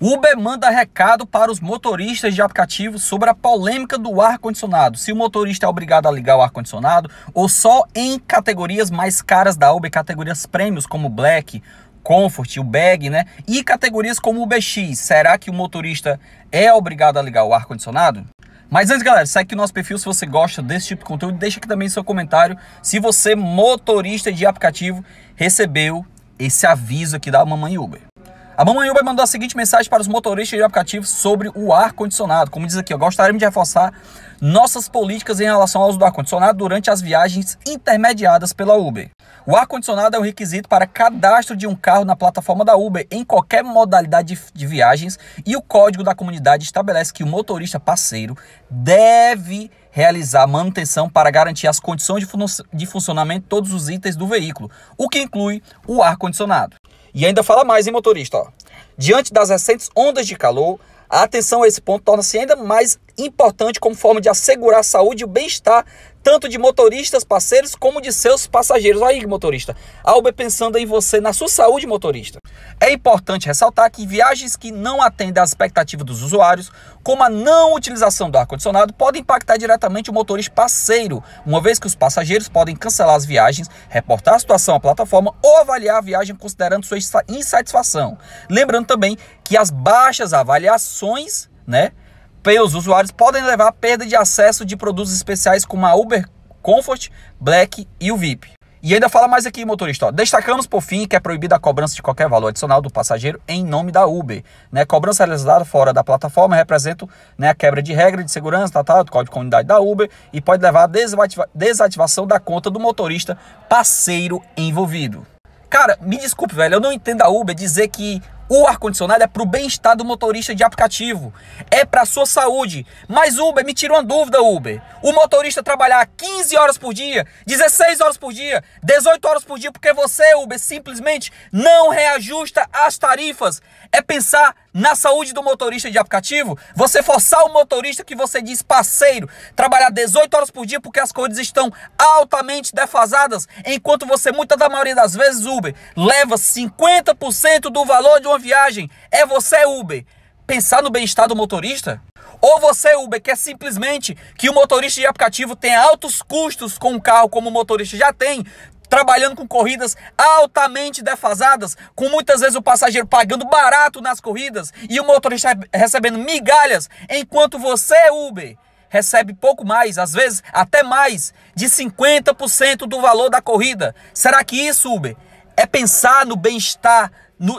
Uber manda recado para os motoristas de aplicativos sobre a polêmica do ar-condicionado. Se o motorista é obrigado a ligar o ar-condicionado ou só em categorias mais caras da Uber, categorias prêmios como Black, Comfort, o Bag, né? E categorias como o BX. Será que o motorista é obrigado a ligar o ar-condicionado? Mas antes, galera, segue aqui o nosso perfil se você gosta desse tipo de conteúdo. Deixa aqui também seu comentário se você, motorista de aplicativo, recebeu esse aviso aqui da Mamãe Uber. A mamãe Uber mandou a seguinte mensagem para os motoristas de aplicativos sobre o ar-condicionado. Como diz aqui, ó, gostaríamos de reforçar nossas políticas em relação ao uso do ar-condicionado durante as viagens intermediadas pela Uber. O ar-condicionado é um requisito para cadastro de um carro na plataforma da Uber em qualquer modalidade de, de viagens e o código da comunidade estabelece que o motorista parceiro deve realizar manutenção para garantir as condições de, fun de funcionamento de todos os itens do veículo, o que inclui o ar-condicionado. E ainda fala mais, hein, motorista? Ó. Diante das recentes ondas de calor, a atenção a esse ponto torna-se ainda mais importante como forma de assegurar a saúde e o bem-estar tanto de motoristas parceiros como de seus passageiros. aí, motorista, a Uber pensando em você, na sua saúde, motorista. É importante ressaltar que viagens que não atendem às expectativas dos usuários, como a não utilização do ar-condicionado, podem impactar diretamente o motorista parceiro, uma vez que os passageiros podem cancelar as viagens, reportar a situação à plataforma ou avaliar a viagem considerando sua insatisfação. Lembrando também que as baixas avaliações, né? europeus, usuários podem levar a perda de acesso de produtos especiais como a Uber Comfort, Black e o VIP. E ainda fala mais aqui, motorista. Ó. Destacamos por fim que é proibida a cobrança de qualquer valor adicional do passageiro em nome da Uber. Né? Cobrança realizada fora da plataforma representa né, a quebra de regra de segurança, tá, tá, do código de comunidade da Uber e pode levar à desativa desativação da conta do motorista parceiro envolvido. Cara, me desculpe, velho, eu não entendo a Uber dizer que o ar-condicionado é para o bem-estar do motorista de aplicativo, é para a sua saúde. Mas Uber, me tira uma dúvida, Uber. O motorista trabalhar 15 horas por dia, 16 horas por dia, 18 horas por dia, porque você, Uber, simplesmente não reajusta as tarifas. É pensar na saúde do motorista de aplicativo, você forçar o motorista que você diz parceiro, trabalhar 18 horas por dia porque as coisas estão altamente defasadas, enquanto você, muita da maioria das vezes, Uber, leva 50% do valor de uma viagem. É você, Uber. Pensar no bem-estar do motorista? Ou você, Uber, quer simplesmente que o motorista de aplicativo tenha altos custos com o carro, como o motorista já tem, trabalhando com corridas altamente defasadas, com muitas vezes o passageiro pagando barato nas corridas e o motorista recebendo migalhas, enquanto você, Uber, recebe pouco mais, às vezes até mais, de 50% do valor da corrida. Será que isso, Uber, é pensar no bem-estar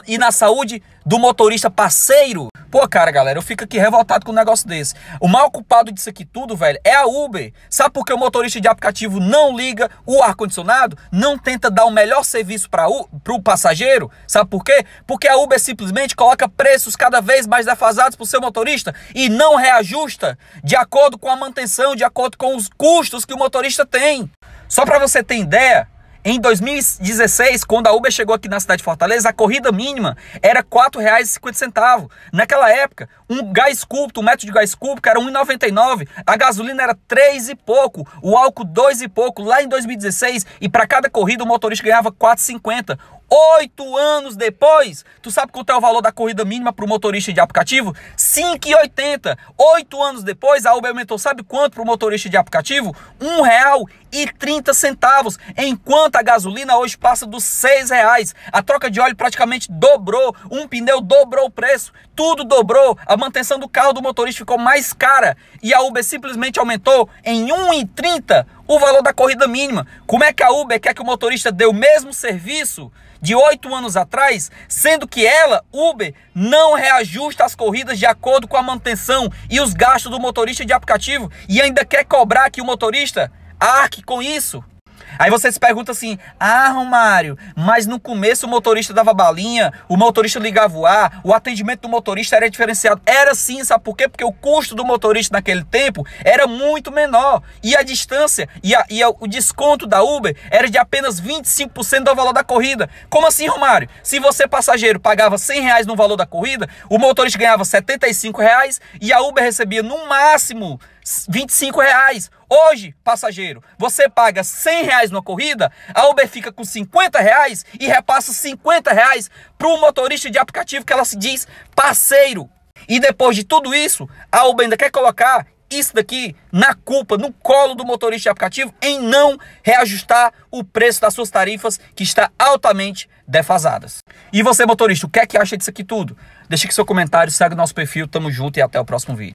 e na saúde do motorista parceiro? Pô, cara, galera, eu fico aqui revoltado com um negócio desse. O mal culpado disso aqui tudo, velho, é a Uber. Sabe por que o motorista de aplicativo não liga o ar-condicionado? Não tenta dar o melhor serviço para o passageiro? Sabe por quê? Porque a Uber simplesmente coloca preços cada vez mais defasados para o seu motorista e não reajusta de acordo com a manutenção, de acordo com os custos que o motorista tem. Só para você ter ideia, em 2016, quando a Uber chegou aqui na cidade de Fortaleza, a corrida mínima era R$ 4,50. Naquela época, um gás cúbico, um metro de gás cúbico era R$ 1,99, a gasolina era R$ e pouco, o álcool R$ e pouco lá em 2016, e para cada corrida o motorista ganhava R$ 4,50. Oito anos depois, tu sabe quanto é o valor da corrida mínima para o motorista de aplicativo? 5,80. Oito anos depois, a Uber aumentou sabe quanto para o motorista de aplicativo? Um real e centavos, enquanto a gasolina hoje passa dos seis reais. A troca de óleo praticamente dobrou, um pneu dobrou o preço, tudo dobrou, a manutenção do carro do motorista ficou mais cara e a Uber simplesmente aumentou em 1,30 o valor da corrida mínima. Como é que a Uber quer que o motorista dê o mesmo serviço de oito anos atrás, sendo que ela, Uber, não reajusta as corridas de acordo com a manutenção e os gastos do motorista de aplicativo e ainda quer cobrar que o motorista arque com isso? Aí você se pergunta assim: ah, Romário, mas no começo o motorista dava balinha, o motorista ligava o ar, o atendimento do motorista era diferenciado. Era sim, sabe por quê? Porque o custo do motorista naquele tempo era muito menor. E a distância e, a, e a, o desconto da Uber era de apenas 25% do valor da corrida. Como assim, Romário? Se você, passageiro, pagava 100 reais no valor da corrida, o motorista ganhava 75 reais e a Uber recebia no máximo 25 reais. Hoje, passageiro, você paga 100 reais numa corrida, a Uber fica com 50 reais e repassa 50 reais para o motorista de aplicativo que ela se diz parceiro. E depois de tudo isso, a Uber ainda quer colocar isso daqui na culpa, no colo do motorista de aplicativo em não reajustar o preço das suas tarifas que está altamente defasadas. E você motorista, o que é que acha disso aqui tudo? Deixa aqui seu comentário, segue o nosso perfil, tamo junto e até o próximo vídeo.